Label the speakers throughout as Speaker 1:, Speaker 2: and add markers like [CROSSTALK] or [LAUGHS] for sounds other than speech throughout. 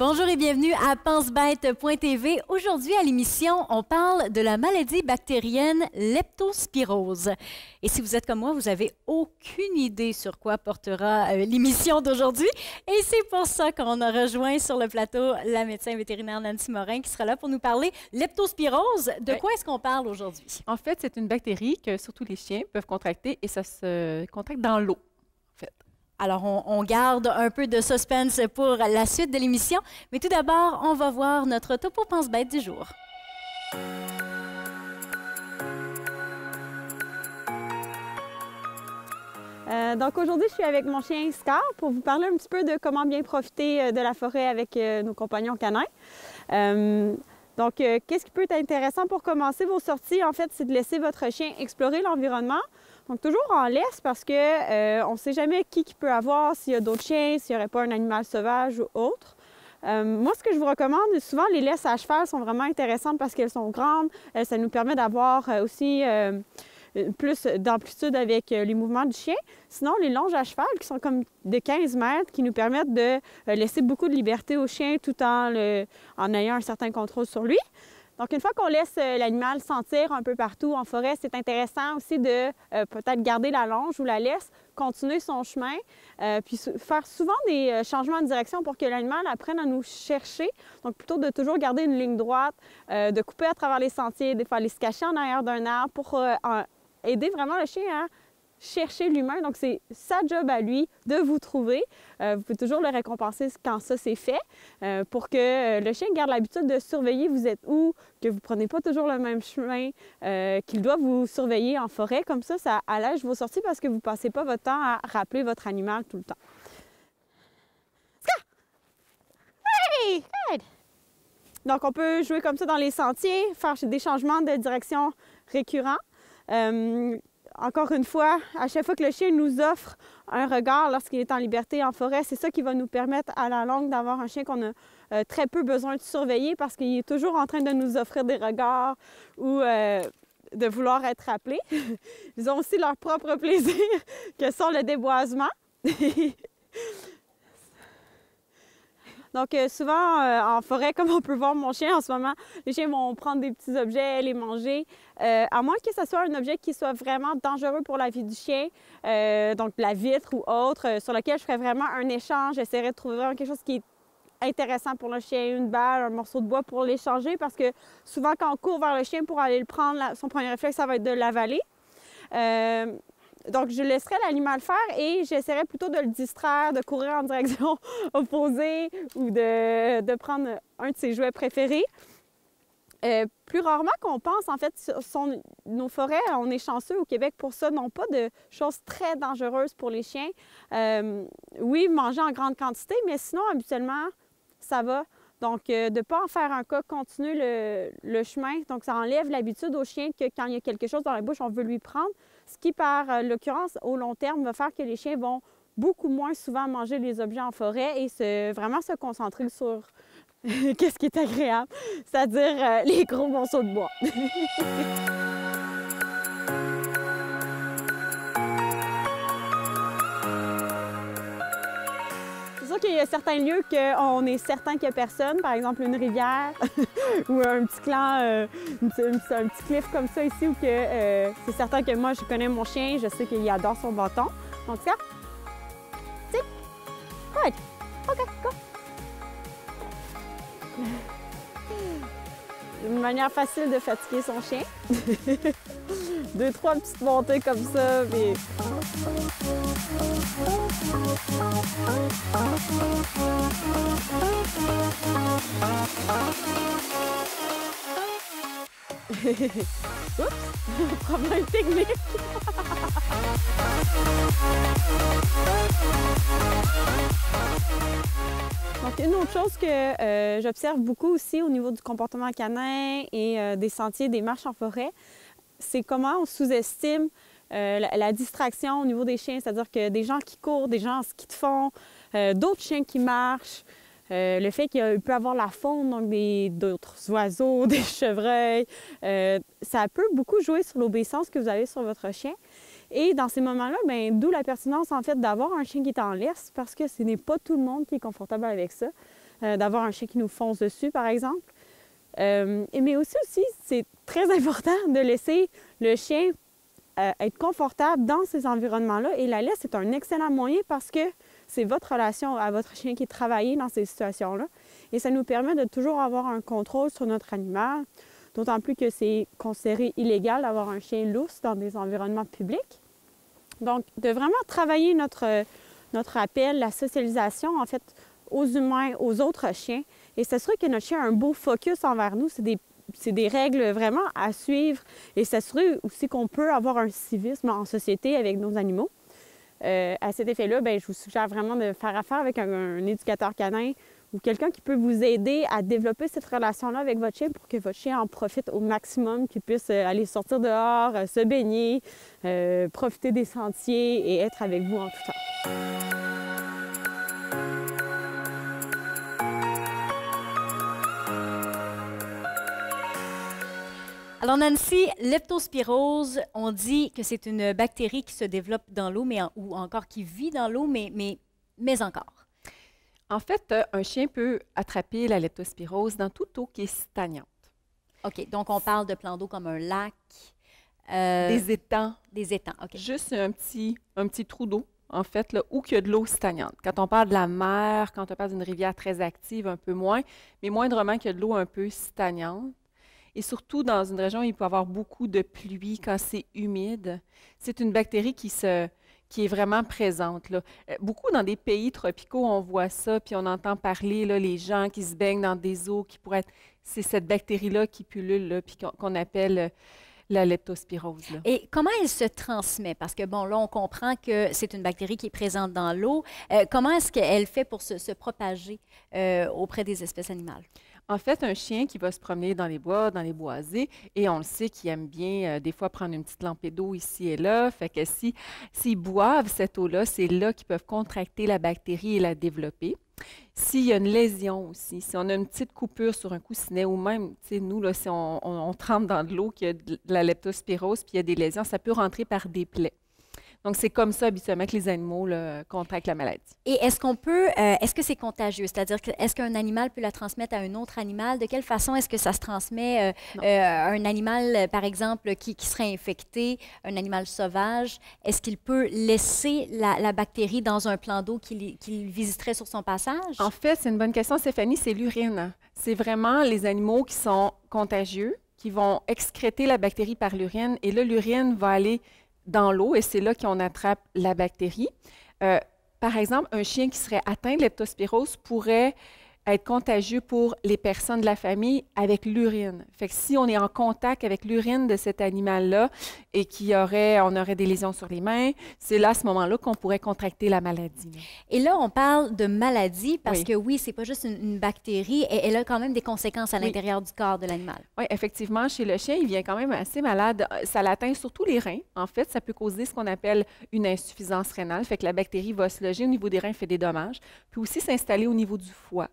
Speaker 1: Bonjour et bienvenue à pensebête.tv. Aujourd'hui à l'émission, on parle de la maladie bactérienne leptospirose. Et si vous êtes comme moi, vous n'avez aucune idée sur quoi portera euh, l'émission d'aujourd'hui. Et c'est pour ça qu'on a rejoint sur le plateau la médecin vétérinaire Nancy Morin qui sera là pour nous parler leptospirose. De quoi est-ce qu'on parle aujourd'hui?
Speaker 2: En fait, c'est une bactérie que surtout les chiens peuvent contracter et ça se
Speaker 1: contracte dans l'eau. Alors, on, garde un peu de suspense pour la suite de l'émission. Mais tout d'abord, on va voir notre topo pense-bête du jour.
Speaker 3: Euh, donc aujourd'hui, je suis avec mon chien Scar pour vous parler un petit peu de comment bien profiter euh, de la forêt avec euh, nos compagnons canins. donc, qu'est-ce qui peut être intéressant pour commencer vos sorties? En fait, c'est de laisser votre chien explorer l'environnement, donc toujours en laisse parce que euh, on ne sait jamais qui, peut avoir, s'il y a d'autres chiens, s'il n'y aurait pas un animal sauvage ou autre. Euh, moi, ce que je vous recommande, souvent les laisses à cheval sont vraiment intéressantes parce qu'elles sont grandes. Euh, ça nous permet d'avoir aussi plus d'amplitude avec les mouvements du chien. Sinon, les longes à cheval, qui sont comme de 15 mètres, qui nous permettent de laisser beaucoup de liberté au chien tout en ayant un certain contrôle sur lui. Donc, une fois qu'on laisse euh, l'animal sentir un peu partout en forêt, c'est intéressant aussi de euh, peut-être garder la longe ou la laisse, continuer son chemin, euh, puis faire souvent des changements de direction pour que l'animal apprenne à nous chercher. Donc, plutôt de toujours garder une ligne droite, de couper à travers les sentiers, des fois aller se cacher en arrière d'un arbre pour aider vraiment le chien à chercher l'humain. Donc, c'est sa job à lui de vous trouver. Euh, vous pouvez toujours le récompenser quand ça c'est fait euh, pour que euh, le chien garde l'habitude de surveiller vous êtes où, que vous ne prenez pas toujours le même chemin, qu'il doit vous surveiller en forêt. Comme ça, ça allège vos sorties parce que vous ne passez pas votre temps à rappeler votre animal tout le temps. Donc, on peut jouer comme ça dans les sentiers, faire des changements de direction récurrents encore une fois, à chaque fois que le chien nous offre un regard lorsqu'il est en liberté en forêt, c'est ça qui va nous permettre à la longue d'avoir un chien qu'on a euh, très peu besoin de surveiller parce qu'il est toujours en train de nous offrir des regards ou euh, de vouloir être appelé. [LAUGHS] Ils ont aussi leur propre plaisir [LAUGHS] que sont le déboisement. [LAUGHS] Donc euh, souvent, euh, en forêt, [LAUGHS] comme on peut voir mon chien en ce moment, les chiens vont prendre des petits objets, les manger, euh, à moins que ce soit un objet qui soit vraiment dangereux pour la vie du chien, donc la vitre ou autre, sur lequel je ferais vraiment un échange, j'essaierais de trouver vraiment quelque chose qui est intéressant pour le chien, une balle, un morceau de bois pour l'échanger parce que souvent quand on court vers le chien pour aller le prendre, son premier réflexe, ça va être de l'avaler donc, je laisserai l'animal faire et j'essaierai plutôt de le distraire, de courir en direction [LAUGHS] opposée ou de, prendre un de ses jouets préférés. Euh, plus rarement qu'on pense, en fait, nos forêts, on est chanceux au Québec pour ça, n'ont pas de choses très dangereuses pour les chiens. Euh, oui, manger en grande quantité, mais sinon, habituellement, ça va. Donc, euh, de ne pas en faire un cas, continuer le, chemin. Donc, ça enlève l'habitude au chien que quand il y a quelque chose dans la bouche, on veut lui prendre, ce qui, par euh, l'occurrence, au long terme, va faire que les chiens vont beaucoup moins souvent manger les objets en forêt et vraiment se concentrer sur [LAUGHS] qu'est-ce qui est agréable, c'est-à-dire euh, les gros morceaux de bois. [LAUGHS] qu'il y a certains lieux qu'on est certain qu'il n'y a personne, par exemple une rivière [LAUGHS] ou un petit clan, euh, un, petit cliff comme ça ici, où que, euh, c'est certain que moi, je connais mon chien, je sais qu'il adore son bâton. En tout cas, OK, go. [LAUGHS] Une manière facile de fatiguer son chien. [LAUGHS] deux, trois petites montées comme ça. mais... [LAUGHS] Oups, [LAUGHS] problème technique. Donc, une autre chose que euh, j'observe beaucoup aussi au niveau du comportement canin et euh, des sentiers, des marches en forêt, c'est comment on sous-estime euh, la, distraction au niveau des chiens, c'est-à-dire que des gens qui courent, des gens qui te font, d'autres chiens qui marchent, euh, le fait qu'il peut avoir la faune, donc d'autres oiseaux, [LAUGHS] des chevreuils, euh, ça peut beaucoup jouer sur l'obéissance que vous avez sur votre chien. Et dans ces moments-là, ben, d'où la pertinence en fait d'avoir un chien qui est en laisse, parce que ce n'est pas tout le monde qui est confortable avec ça, d'avoir un chien qui nous fonce dessus, par exemple. Euh, mais aussi, aussi c'est très [LAUGHS] important de laisser le chien euh, être confortable dans ces environnements-là. Et la laisse c'est un excellent moyen parce que c'est votre relation à votre chien qui est travaillée dans ces situations-là. Et ça nous permet de toujours avoir un contrôle sur notre animal, d'autant plus que c'est considéré illégal d'avoir un chien lousse dans des environnements publics. Donc, de vraiment travailler notre, euh, notre appel, la socialisation, en fait, aux humains, aux autres chiens, et sûr que notre chien a un beau focus envers nous. C'est des, règles vraiment à suivre et c'est sûr aussi qu'on peut avoir un civisme en société avec nos animaux. Euh, à cet effet-là, ben, je vous suggère vraiment de faire affaire avec un, éducateur canin ou quelqu'un qui peut vous aider à développer cette relation-là avec votre chien pour que votre chien en profite au maximum, qu'il puisse euh, aller sortir dehors, euh, se baigner, profiter des sentiers et être avec vous en tout temps.
Speaker 1: Alors, Nancy, leptospirose, on dit que c'est une bactérie qui se développe dans l'eau, mais ou encore qui vit dans l'eau, mais, mais, mais encore. En fait, euh, un chien peut
Speaker 2: attraper la leptospirose dans toute eau qui est stagnante. OK, donc on parle de plans d'eau comme un lac. Euh, des étangs. Des étangs, OK. Juste un petit, un petit trou d'eau, en fait, là, où il y a de l'eau stagnante. Quand on parle de la mer, quand on parle d'une rivière très active, un peu moins, mais moindrement qu'il y a de l'eau un peu stagnante, et surtout, dans une région où il peut y avoir beaucoup de pluie quand c'est humide, c'est une bactérie qui, se, qui est vraiment présente. Là. Euh, beaucoup dans des pays tropicaux, on voit ça, puis on entend parler là, les gens qui se baignent dans des eaux qui pourraient C'est cette bactérie-là qui pullule, là, puis qu'on appelle euh, la
Speaker 1: leptospirose. Et comment elle se transmet? Parce que, bon, là, on comprend que c'est une bactérie qui est présente dans l'eau. Euh, comment est-ce qu'elle fait pour se, propager auprès des espèces animales? En fait, un chien qui va se promener dans les bois, dans les boisés, et on le
Speaker 2: sait qu'il aime bien euh, des fois prendre une petite lampée d'eau ici et là, fait que s'ils si, boivent cette eau-là, c'est là, qu'ils peuvent contracter la bactérie et la développer. S'il y a une lésion aussi, si on a une petite coupure sur un coussinet ou même, tu sais, nous, là, si on, on, trempe dans de l'eau, qu'il y a de la leptospirose, puis il y a des lésions, ça peut rentrer par des plaies. Donc, c'est comme ça, habituellement, que les animaux là, contractent la maladie.
Speaker 1: Et est-ce qu'on peut, euh, est-ce que c'est contagieux? C'est-à-dire, est-ce qu'un animal peut la transmettre à un autre animal? De quelle façon est-ce que ça se transmet euh, euh, un animal, par exemple, qui, serait infecté, un animal sauvage? Est-ce qu'il peut laisser la, bactérie dans un plan d'eau qu'il visiterait sur son passage? En fait, c'est une bonne question,
Speaker 2: Stéphanie, c'est l'urine. C'est vraiment les animaux qui sont contagieux, qui vont excréter la bactérie par l'urine, et là, l'urine va aller dans l'eau et c'est là qu'on attrape la bactérie. Euh, par exemple, un chien qui serait atteint de leptospirose pourrait être contagieux pour les personnes de la famille avec l'urine. Fait que si on est en contact avec l'urine de cet animal-là et qu'il aurait, on aurait des lésions sur les mains, c'est là, à ce moment-là, qu'on pourrait contracter la maladie.
Speaker 1: Et là, on parle de maladie parce que oui, c'est pas juste une, bactérie, et elle a quand même des conséquences à l'intérieur du corps de l'animal. Oui, effectivement, chez le chien, il vient
Speaker 2: quand même assez malade. Euh, ça l'atteint surtout les reins. En fait, ça peut causer ce qu'on appelle une insuffisance rénale. Fait que la bactérie va se loger au niveau des reins, fait des dommages, puis aussi s'installer au niveau du foie.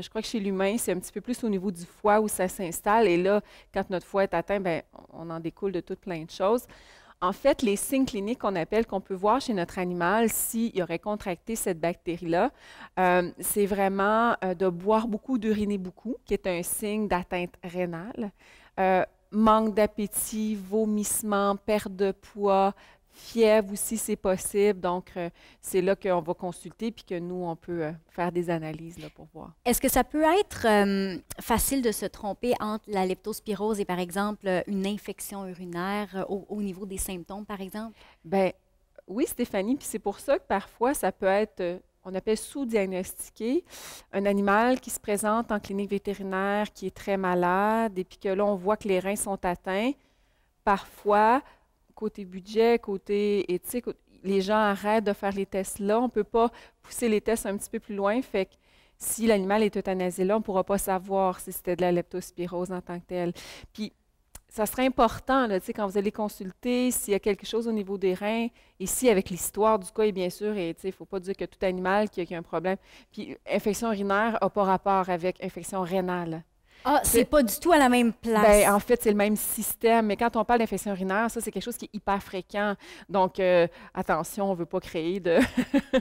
Speaker 2: Je crois que chez l'humain, c'est un petit peu plus au niveau du foie où ça s'installe. Et là, quand notre foie est atteint, ben, on en découle de tout plein de choses. En fait, les signes cliniques qu'on appelle, qu'on peut voir chez notre animal s'il aurait contracté cette bactérie-là, euh, c'est vraiment euh, de boire beaucoup, d'uriner beaucoup, qui est un signe d'atteinte rénale. Euh, manque d'appétit, vomissement, perte de poids, fièvre aussi, c'est possible. Donc, euh, c'est là qu'on va consulter puis que nous, on peut euh, faire des analyses pour voir.
Speaker 1: Est-ce que ça peut être euh, facile de se tromper entre la leptospirose et, par exemple, une infection urinaire au, niveau des symptômes, par exemple? Bien, oui, Stéphanie,
Speaker 2: puis c'est pour ça que parfois, ça peut être on appelle sous-diagnostiqué un animal qui se présente en clinique vétérinaire, qui est très malade, et puis que là, on voit que les reins sont atteints. Parfois, côté budget, côté éthique, les gens arrêtent de faire les tests là. On ne peut pas pousser les tests un petit peu plus loin. Fait que si l'animal est euthanasé là, on ne pourra pas savoir si c'était de la leptospirose en tant que telle. Puis, ça serait important, quand vous allez consulter, s'il y a quelque chose au niveau des reins, ici, avec l'histoire du cas, et bien sûr, il ne faut pas dire que tout animal qui a, qui un problème. Puis, infection urinaire n'a pas rapport avec infection rénale.
Speaker 1: Ah, c'est pas du tout à la même place. Ben, en fait, c'est le même
Speaker 2: système, mais quand on parle d'infection urinaire, ça, c'est quelque chose qui est hyper fréquent. Donc, euh, attention, on ne veut pas créer de,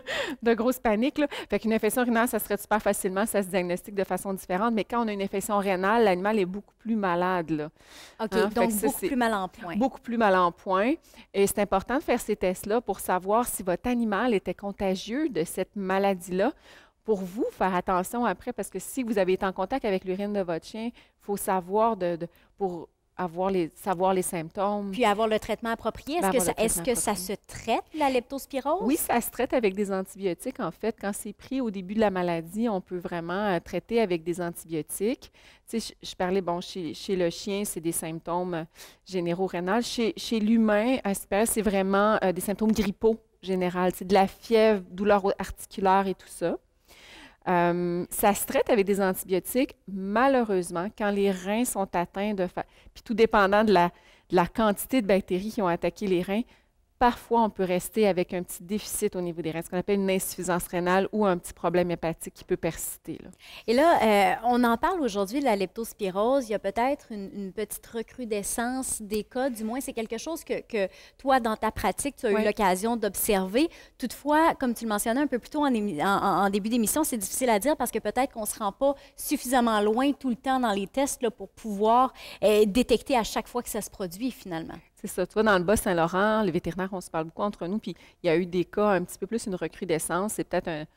Speaker 2: [LAUGHS] de grosses paniques. Là. Fait qu'une infection urinaire, ça se traite super facilement, ça se diagnostique de façon différente, mais quand on a une infection rénale, l'animal est beaucoup plus malade. OK, hein? donc beaucoup plus mal en point. Beaucoup plus mal en point. Et c'est important de faire ces tests-là pour savoir si votre animal était contagieux de cette maladie-là pour vous, faire attention après, parce que si vous avez été en contact avec l'urine de votre chien, il faut savoir de, pour avoir les, savoir les symptômes. Puis avoir le traitement approprié. Est-ce que, ça, se traite, la leptospirose? Oui, ça se traite avec des antibiotiques. En fait, quand c'est pris au début de la maladie, on peut vraiment euh, traiter avec des antibiotiques. Tu sais, je, parlais, bon, chez, chez le chien, c'est des symptômes euh, généraux rénales. Chez, chez l'humain, c'est vraiment euh, des symptômes grippaux général, c'est de la fièvre, douleur articulaire et tout ça. Euh, ça se traite avec des antibiotiques, malheureusement, quand les reins sont atteints tout dépendant de la quantité de bactéries qui ont attaqué les reins, parfois, on peut rester avec un petit déficit au niveau des reins, ce qu'on appelle une insuffisance rénale ou un petit problème hépatique qui peut persister.
Speaker 1: Et là, euh, on en parle aujourd'hui de la leptospirose. Il y a peut-être une, petite recrudescence des cas, du moins, c'est quelque chose que, toi, dans ta pratique, tu as eu l'occasion d'observer. Toutefois, comme tu le mentionnais un peu plus tôt en, début d'émission, c'est difficile à dire parce que peut-être qu'on ne se rend pas suffisamment loin tout le temps dans les tests pour pouvoir euh, détecter à chaque fois que ça se produit, finalement.
Speaker 2: C'est ça. Tu dans le Bas-Saint-Laurent, les vétérinaires, on se parle beaucoup entre nous, puis il y a eu des cas un petit peu plus une recrudescence. C'est peut-être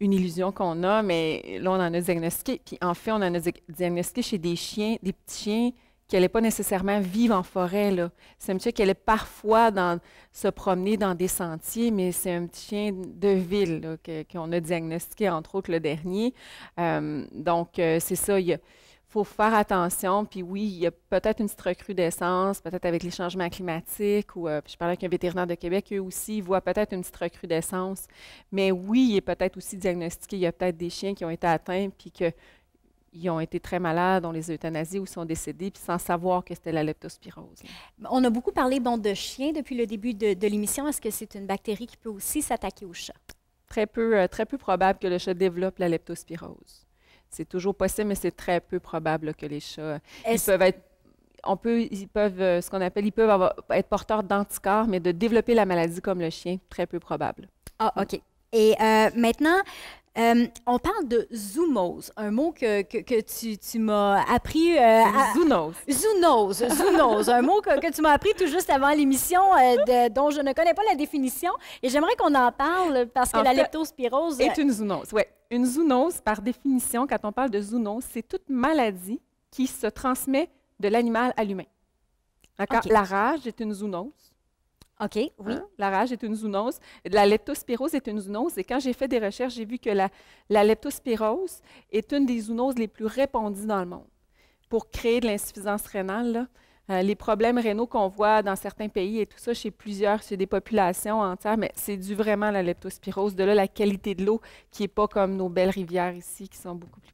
Speaker 2: une illusion qu'on a, mais là, on en a diagnostiqué. Puis en fait, on en a diagnostiqué chez des chiens, des petits chiens qui n'allaient pas nécessairement vivre en forêt. Là. C'est un petit chien qui allait parfois se promener dans des sentiers, mais c'est un petit chien de ville qu'on a diagnostiqué, entre autres, le dernier. Euh, donc, euh, c'est ça. Il y a, faut faire attention. Puis oui, il y a peut-être une petite recrudescence, peut-être avec les changements climatiques, ou euh, je parlais avec un vétérinaire de Québec, eux aussi, ils voient peut-être une petite recrudescence. Mais oui, il est peut-être aussi diagnostiqué, il y a peut-être des chiens qui ont été atteints, puis qu'ils ont été très malades, on les a euthanasiés ou sont décédés, puis sans savoir que c'était la leptospirose.
Speaker 1: On a beaucoup parlé de chiens depuis le début de, de l'émission. Est-ce que c'est une bactérie qui peut aussi s'attaquer aux chats?
Speaker 2: Très peu, euh, très peu probable que le chat développe la leptospirose c'est toujours possible, mais c'est très peu probable que les chats euh, ils peuvent être on peut, ils peuvent, euh, ce qu'on appelle, ils peuvent être porteurs d'anticorps, mais de développer la maladie comme le chien, très peu
Speaker 1: probable. Ah, OK. Et euh, maintenant, euh, on parle de zoonose, un mot que, tu, m'as appris. Euh, zoonose. Zoonose, zoonose, un mot que, tu m'as appris tout juste avant l'émission, euh, dont je ne connais pas la définition. Et j'aimerais qu'on en parle parce que la leptospirose. Est une zoonose,
Speaker 2: oui. Une zoonose, par définition, quand on parle de zoonose, c'est toute maladie qui se transmet de l'animal à l'humain. D'accord? La rage est une zoonose. OK, oui. Hein? La rage est une zoonose. La leptospirose est une zoonose. Et quand j'ai fait des recherches, j'ai vu que la, leptospirose est une des zoonoses les plus répandues dans le monde. Pour créer de l'insuffisance rénale, euh, les problèmes rénaux qu'on voit dans certains pays et tout ça, chez plusieurs, chez des populations entières, mais c'est dû vraiment à la leptospirose. De là, la qualité de l'eau qui n'est pas comme nos belles rivières ici, qui sont beaucoup plus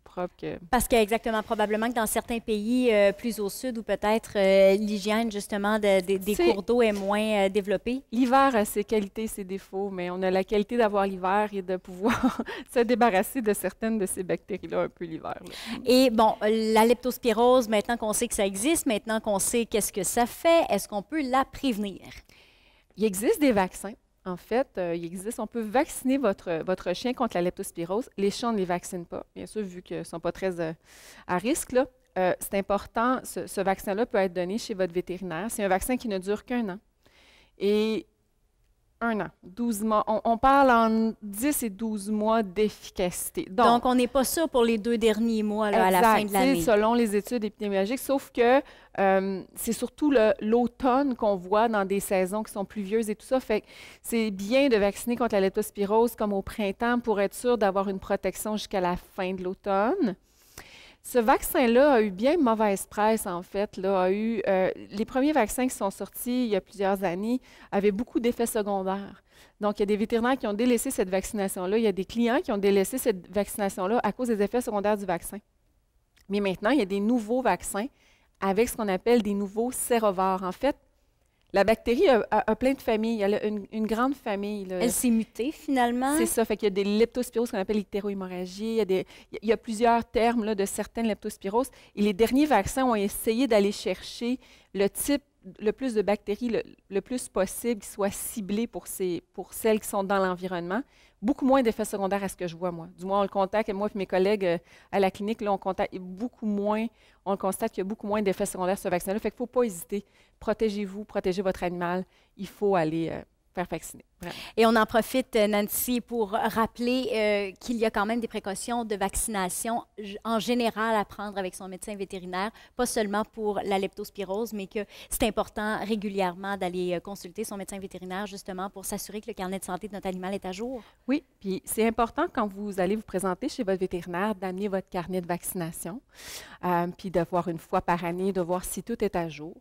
Speaker 1: parce qu'exactement probablement que dans certains pays euh, plus au sud ou peut-être euh, l'hygiène, justement, des cours d'eau est moins euh, développée. L'hiver a ses qualités, ses défauts, mais on a la qualité d'avoir l'hiver et de pouvoir [LAUGHS] se débarrasser de certaines de ces bactéries-là un peu l'hiver. Et bon, la leptospirose, maintenant qu'on sait que ça existe, maintenant qu'on sait qu'est-ce que ça fait, est-ce qu'on peut la prévenir? Il existe des vaccins. En fait, euh,
Speaker 2: il existe, on peut vacciner votre, votre chien contre la leptospirose. Les chiens, ne les vaccinent pas, bien sûr, vu qu'ils ne sont pas très euh, à risque. Euh, c'est important, ce, vaccin-là peut être donné chez votre vétérinaire. C'est un vaccin qui ne dure qu'un an. Et un an, 12 mois. On, parle en 10 et 12 mois d'efficacité. Donc, on n'est pas sûr pour les deux derniers mois à la fin de l'année. selon les études épidémiologiques, sauf que euh, c'est surtout l'automne qu'on voit dans des saisons qui sont pluvieuses et tout ça. Fait c'est bien de vacciner contre la leptospirose comme au printemps pour être sûr d'avoir une protection jusqu'à la fin de l'automne. Ce vaccin-là a eu bien mauvaise presse, en fait. Là, eu, euh, les premiers vaccins qui sont sortis il y a plusieurs années avaient beaucoup d'effets secondaires. Donc, il y a des vétérinaires qui ont délaissé cette vaccination-là. Il y a des clients qui ont délaissé cette vaccination-là à cause des effets secondaires du vaccin. Mais maintenant, il y a des nouveaux vaccins avec ce qu'on appelle des nouveaux sérovars. En fait, la bactérie a, plein de familles. Elle a une, grande famille. Elle s'est mutée finalement. C'est ça. Fait qu'il y a des leptospiroses qu'on appelle l'hétérohémorragie. Il y, a plusieurs termes de certaines leptospiroses. Et les derniers vaccins ont essayé d'aller chercher le type le plus de bactéries le, plus possible qui soient ciblées pour, ces, pour celles qui sont dans l'environnement. Beaucoup moins d'effets secondaires à ce que je vois, moi. Du moins, on le contacte, moi et mes collègues euh, à la clinique, là, on contacte beaucoup moins, on le constate qu'il y a beaucoup moins d'effets secondaires sur ce vaccin-là. Fait qu'il ne faut pas hésiter. Protégez-vous, protégez votre animal. Il faut aller euh, faire vacciner.
Speaker 1: Et on en profite, euh, Nancy, pour rappeler euh, qu'il y a quand même des précautions de vaccination en général à prendre avec son médecin vétérinaire, pas seulement pour la leptospirose, mais que c'est important régulièrement d'aller euh, consulter son médecin vétérinaire justement pour s'assurer que le carnet de santé de notre animal est à jour.
Speaker 2: Oui, puis c'est important quand vous allez vous présenter chez votre vétérinaire d'amener votre carnet de vaccination, puis de voir une fois par année, de voir si tout est à jour.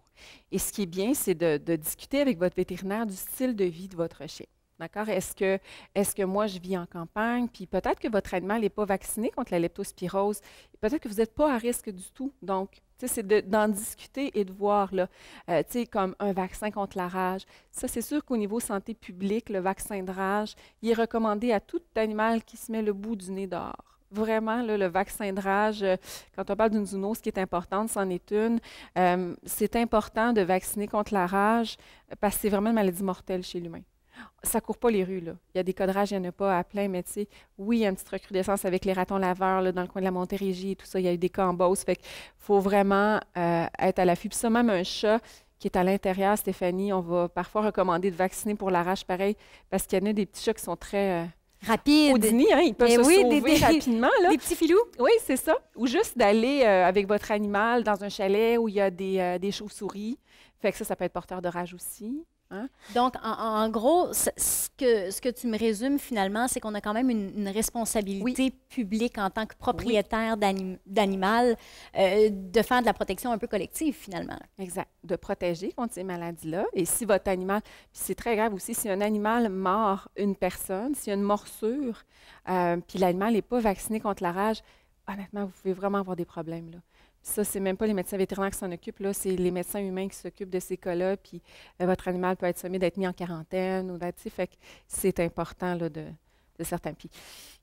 Speaker 2: Et ce qui est bien, c'est de, de discuter avec votre vétérinaire du style de vie de votre chien. D'accord? Est-ce que, que moi, je vis en campagne? Puis peut-être que votre animal n'est pas vacciné contre la leptospirose. Peut-être que vous n'êtes pas à risque du tout. Donc, c'est d'en discuter et de voir, là, euh, comme un vaccin contre la rage. Ça, c'est sûr qu'au niveau santé publique, le vaccin de rage, il est recommandé à tout animal qui se met le bout du nez dehors vraiment, le vaccin de rage, euh, quand on parle d'une zoonose qui est importante, c'en est une. Euh, c'est important de vacciner contre la rage parce que c'est vraiment une maladie mortelle chez l'humain ça court pas les rues. Là. Il y a des rage, il n'y en a pas à plein, mais tu sais, oui, il y a une petite recrudescence avec les ratons laveurs dans le coin de la Montérégie et tout ça. Il y a eu des cas en Beauce. Fait faut vraiment euh, être à l'affût. Puis ça, même un chat qui est à l'intérieur, Stéphanie, on va parfois recommander de vacciner pour la rage, pareil, parce qu'il y en a des petits chats qui sont très... Euh, rapides. Hein. ils peuvent se sauver rapidement. Des petits filous. Oui, c'est ça. Ou juste d'aller euh, avec votre animal dans un chalet où il y a des, des chauves-souris. Fait que ça, ça peut être porteur de rage aussi.
Speaker 1: Hein? Donc, en, gros, ce que, ce que tu me résumes finalement, c'est qu'on a quand même une, responsabilité publique en tant que propriétaire d'animal euh, de faire de la protection un peu collective finalement. Exact. De
Speaker 2: protéger contre ces maladies-là. Et si votre animal, c'est très grave aussi, si un animal mord une personne, s'il y a une morsure, euh, puis l'animal n'est pas vacciné contre la rage, honnêtement, vous pouvez vraiment avoir des problèmes. Là. Ça, c'est même pas les médecins vétérinaires qui s'en occupent, là, c'est les médecins humains qui s'occupent de ces cas-là, puis euh, votre animal peut être sommé d'être mis en quarantaine ou d'être, c'est important là, de, certains. Puis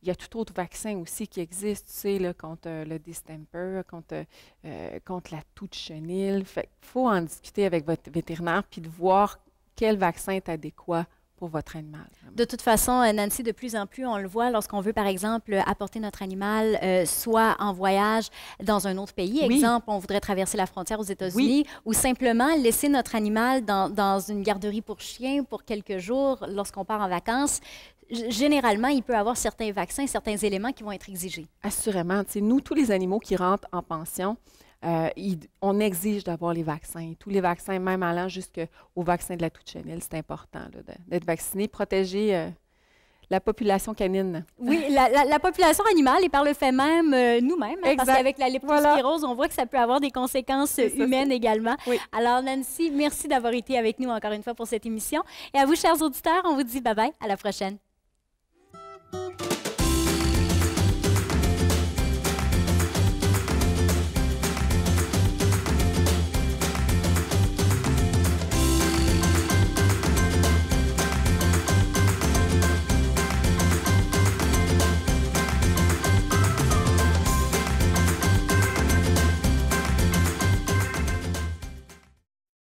Speaker 2: il y a tout autre vaccin aussi qui existe, tu sais, là, contre euh, le distemper, contre, euh, contre la toux de chenille. il faut en discuter avec votre vétérinaire, puis de voir quel vaccin est adéquat pour votre animal.
Speaker 1: De toute façon, euh, Nancy, de plus en plus, on le voit lorsqu'on veut, par exemple, apporter notre animal euh, soit en voyage dans un autre pays, exemple, on voudrait traverser la frontière aux États-Unis, ou simplement laisser notre animal dans, une garderie pour chiens pour quelques jours lorsqu'on part en vacances généralement, il peut avoir certains vaccins, certains éléments qui vont être exigés.
Speaker 2: Assurément. Nous, tous les animaux qui rentrent en pension, euh, on exige d'avoir les vaccins. Tous les vaccins, même allant jusqu'au vaccin de la toute chenille, c'est important d'être vacciné, protéger euh, la population canine. Oui,
Speaker 1: la, population animale et par le fait même euh, nous-mêmes, hein, parce qu'avec la leptospirose, on voit que ça peut avoir des conséquences humaines également. Alors Nancy, merci d'avoir été avec nous encore une fois pour cette émission. Et à vous, chers auditeurs, on vous dit bye-bye, à la prochaine.